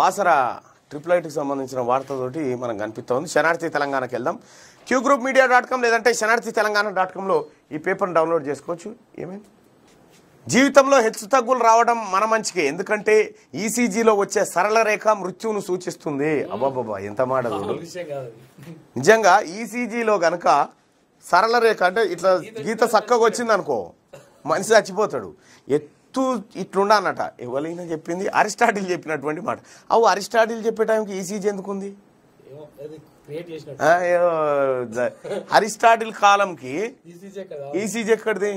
బాసర ట్రిపులైట్కి సంబంధించిన వార్తతోటి మనం కనిపిస్తూ ఉంది శనార్థి తెలంగాణకి వెళ్దాం Q Group Media dot com లేదంటే శనార్థి తెలంగాణ డాట్ కామ్లో ఈ పేపర్ని డౌన్లోడ్ చేసుకోవచ్చు ఏమైంది జీవితంలో హెచ్చు తగ్గులు రావడం మన మంచికే ఎందుకంటే ఈసీజీలో e వచ్చే సరళ రేఖ మృత్యువును సూచిస్తుంది అబ్బాబాబా ఎంత మాట నిజంగా ఈసీజీలో e గనక సరళ రేఖ అంటే ఇట్లా గీత చక్కగా వచ్చింది అనుకో మనిషి చచ్చిపోతాడు ఇస్తూ ఇట్లుండానట ఎవరైనా చెప్పింది అరిస్టాటిల్ చెప్పినటువంటి మాట అవు అరిస్టాటిల్ చెప్పే టైంకి ఈసీజీ ఎందుకుంది అరిస్టాటిల్ కాలంకి ఈసీజీ ఎక్కడిది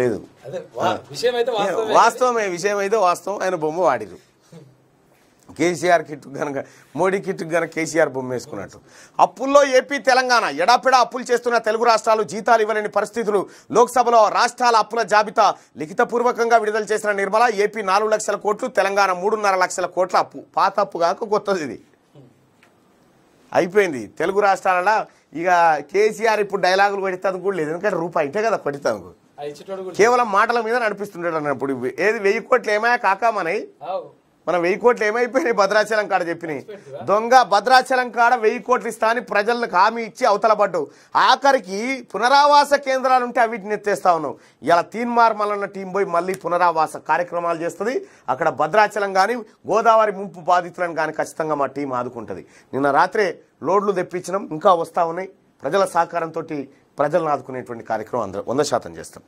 లేదు వాస్తవమే విషయం అయితే వాస్తవం ఆయన బొమ్మ వాడిరు కేసీఆర్ కిట్ కనుక మోడీ కిట్ కనుక కేసీఆర్ బొమ్మ వేసుకున్నట్టు అప్పుల్లో ఏపీ తెలంగాణ ఎడాపెడా అప్పులు చేస్తున్న తెలుగు రాష్ట్రాలు జీతాలు ఇవ్వలేని పరిస్థితులు లోక్సభలో రాష్ట్రాల అప్పుల జాబితా లిఖితపూర్వకంగా విడుదల చేసిన నిర్మల ఏపీ నాలుగు లక్షల కోట్లు తెలంగాణ మూడున్నర లక్షల కోట్ల అప్పు పాత అప్పు కాక కొత్తది ఇది అయిపోయింది తెలుగు రాష్ట్రాల ఇక కేసీఆర్ ఇప్పుడు డైలాగులు కొడితే కూడా లేదు ఎందుకంటే రూపాయి ఇంటే కదా కొడితాను కేవలం మాటల మీద నడిపిస్తుండేటప్పుడు ఏది వెయ్యి కోట్లు ఏమయ్యా కాకామని మనం వెయ్యి కోట్లు ఏమైపోయినాయి భద్రాచలం కాడ చెప్పినాయి దొంగ భద్రాచలం కాడ వెయ్యి కోట్లు ఇస్తా అని ప్రజలకు హామీ ఇచ్చి అవతలబడ్డు ఆఖరికి పునరావాస కేంద్రాలు ఉంటే అవిటిని ఎత్తేస్తా ఉన్నావు ఇలా తీన్మార్ మల్లన్న టీం పోయి మళ్ళీ పునరావాస కార్యక్రమాలు చేస్తుంది అక్కడ భద్రాచలం కానీ గోదావరి ముంపు బాధితులను కానీ ఖచ్చితంగా మా టీం ఆదుకుంటుంది నిన్న రాత్రే లోడ్లు తెప్పించినాం ఇంకా వస్తూ ఉన్నాయి ప్రజల సహకారంతో ప్రజలను ఆదుకునేటువంటి కార్యక్రమం అందరూ వంద శాతం చేస్తాం